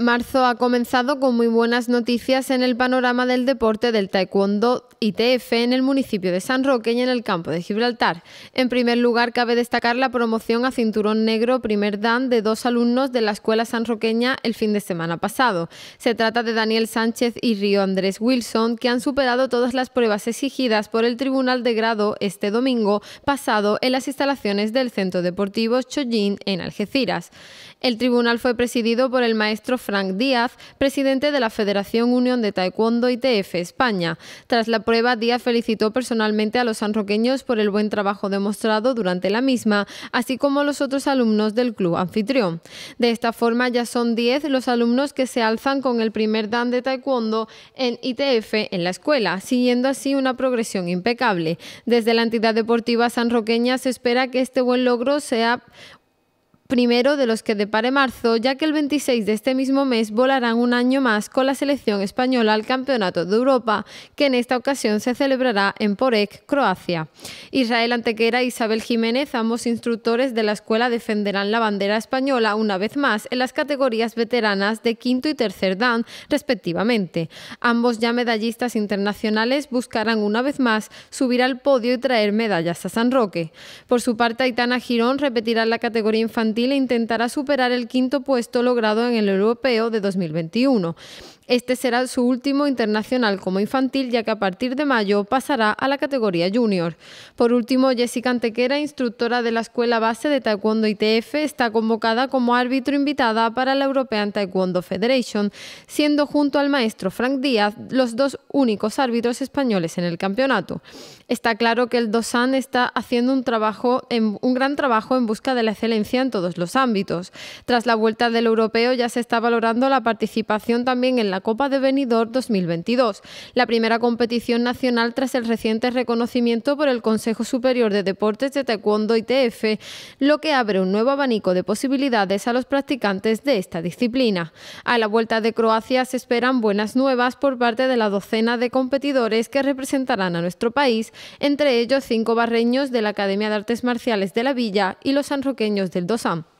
Marzo ha comenzado con muy buenas noticias en el panorama del deporte del taekwondo ITF en el municipio de San Roque y en el campo de Gibraltar. En primer lugar, cabe destacar la promoción a cinturón negro primer dan de dos alumnos de la escuela San Roqueña el fin de semana pasado. Se trata de Daniel Sánchez y Río Andrés Wilson, que han superado todas las pruebas exigidas por el Tribunal de Grado este domingo pasado en las instalaciones del Centro Deportivo Chollín en Algeciras. El tribunal fue presidido por el maestro Frank Díaz, presidente de la Federación Unión de Taekwondo ITF España. Tras la prueba, Díaz felicitó personalmente a los sanroqueños por el buen trabajo demostrado durante la misma, así como a los otros alumnos del club anfitrión. De esta forma, ya son 10 los alumnos que se alzan con el primer dan de Taekwondo en ITF en la escuela, siguiendo así una progresión impecable. Desde la entidad deportiva sanroqueña se espera que este buen logro sea primero de los que depare marzo, ya que el 26 de este mismo mes volarán un año más con la selección española al Campeonato de Europa, que en esta ocasión se celebrará en Porec, Croacia. Israel Antequera e Isabel Jiménez, ambos instructores de la escuela, defenderán la bandera española una vez más en las categorías veteranas de quinto y tercer dan, respectivamente. Ambos ya medallistas internacionales buscarán una vez más subir al podio y traer medallas a San Roque. Por su parte, Aitana Girón repetirá la categoría infantil le intentará superar el quinto puesto logrado en el europeo de 2021. Este será su último internacional como infantil, ya que a partir de mayo pasará a la categoría junior. Por último, Jessica Antequera, instructora de la Escuela Base de Taekwondo ITF, está convocada como árbitro invitada para la European Taekwondo Federation, siendo junto al maestro Frank Díaz los dos únicos árbitros españoles en el campeonato. Está claro que el Dosan está haciendo un, trabajo un gran trabajo en busca de la excelencia en todos los ámbitos. Tras la vuelta del europeo ya se está valorando la participación también en la Copa de Benidorm 2022, la primera competición nacional tras el reciente reconocimiento por el Consejo Superior de Deportes de Taekwondo y TF, lo que abre un nuevo abanico de posibilidades a los practicantes de esta disciplina. A la vuelta de Croacia se esperan buenas nuevas por parte de la docena de competidores que representarán a nuestro país, entre ellos cinco barreños de la Academia de Artes Marciales de la Villa y los sanroqueños del Dosam.